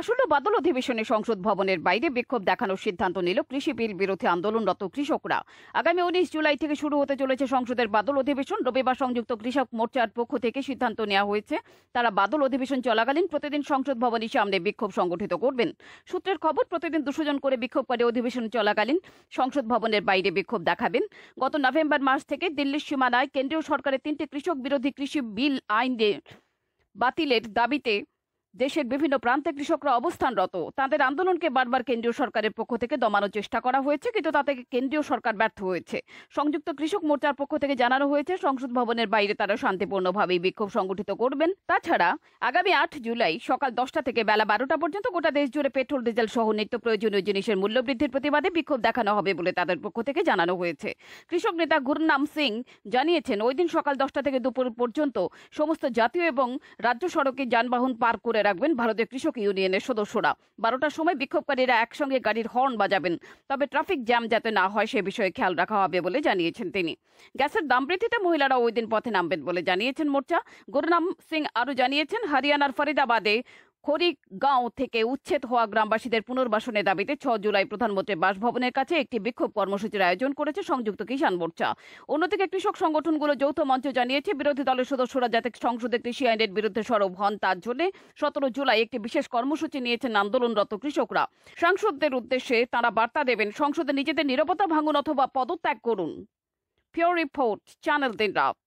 আসন্ন বাদল অধিবেশনে সংসদ ভবনের বাইরে বিক্ষোভ দেখানোর সিদ্ধান্ত নিল কৃষি বিল বিরোধী আন্দোলনরত কৃষকরা আগামী উনিশ জুলাই থেকে শুরু হতে চলেছে সংসদের বাদল অধিবেশন রবিবার সংযুক্ত কৃষক মোর্চার পক্ষ থেকে সিদ্ধান্ত নেওয়া হয়েছে তারা বাদল অধিবেশন চলাকালীন প্রতিদিন সংসদ ভবনের সামনে বিক্ষোভ সংগঠিত করবেন সূত্রের খবর প্রতিদিন দুশো জন করে বিক্ষোভকারী অধিবেশন চলাকালীন সংসদ ভবনের বাইরে বিক্ষোভ দেখাবেন গত নভেম্বর মাস থেকে দিল্লির সীমানায় কেন্দ্রীয় সরকারের তিনটি কৃষক বিরোধী কৃষি বিল আইন বাতিলের দাবিতে দেশের বিভিন্ন প্রান্তে কৃষকরা অবস্থানরত তাদের আন্দোলনকে বারবার কেন্দ্রীয় সরকারের পক্ষ থেকে দমানোর চেষ্টা করা হয়েছে কিন্তু তাতে কেন্দ্রীয় সরকার ব্যর্থ হয়েছে সংযুক্ত কৃষক মোর্চার পক্ষ থেকে জানানো হয়েছে সংসদ ভবনের বাইরে তারা শান্তিপূর্ণভাবেই বিক্ষোভ সংগঠিত করবেন তাছাড়া আগামী আট জুলাই সকাল দশটা থেকে বেলা বারোটা পর্যন্ত গোটা দেশ জুড়ে পেট্রোল ডিজেল সহ নিত্য প্রয়োজনীয় জিনিসের মূল্যবৃদ্ধির প্রতিবাদে বিক্ষোভ দেখানো হবে বলে তাদের পক্ষ থেকে জানানো হয়েছে কৃষক নেতা গুরনাম সিং জানিয়েছেন ওই দিন সকাল দশটা থেকে দুপুর পর্যন্ত সমস্ত জাতীয় এবং রাজ্য সড়কে যানবাহন পার করে রাখবেন ভারতের কৃষক ইউনিয়নের সদস্যরা বারোটার সময় বিক্ষোভকারীরা একসঙ্গে গাড়ির হর্ন বাজাবেন তবে ট্রাফিক জ্যাম যাতে না হয় সে বিষয়ে খেয়াল রাখা হবে বলে জানিয়েছেন তিনি গ্যাসের দাম বৃদ্ধিতে মহিলারা ওই দিন পথে নামবেন বলে জানিয়েছেন মোর্চা গুরুনাম সিং আরও জানিয়েছেন হরিয়ানার ফরিদাবাদে খড়িগাঁও থেকে উচ্ছেদ হওয়া গ্রামবাসীদের পুনর্বাসনের দাবিতে ছ জুলাই প্রধানমন্ত্রীর বাসভবনের কাছে একটি বিক্ষোভ কর্মসূচির আয়োজন করেছে সংযুক্ত কিষাণ মোর্চা অন্যদিকে কৃষক সংগঠনগুলো যৌথ মঞ্চ জানিয়েছে বিরোধী দলের সদস্যরা যাতে সংসদে কৃষি আইনের বিরুদ্ধে সরব হন তার জন্য সতেরো জুলাই একটি বিশেষ কর্মসূচি নিয়েছেন আন্দোলনরত কৃষকরা সাংসদদের উদ্দেশ্যে তারা বার্তা দেবেন সংসদে নিজেদের নিরাপত্তা ভাঙুন অথবা পদত্যাগ করুন পিওর রিপোর্ট চ্যানেল দিন রাত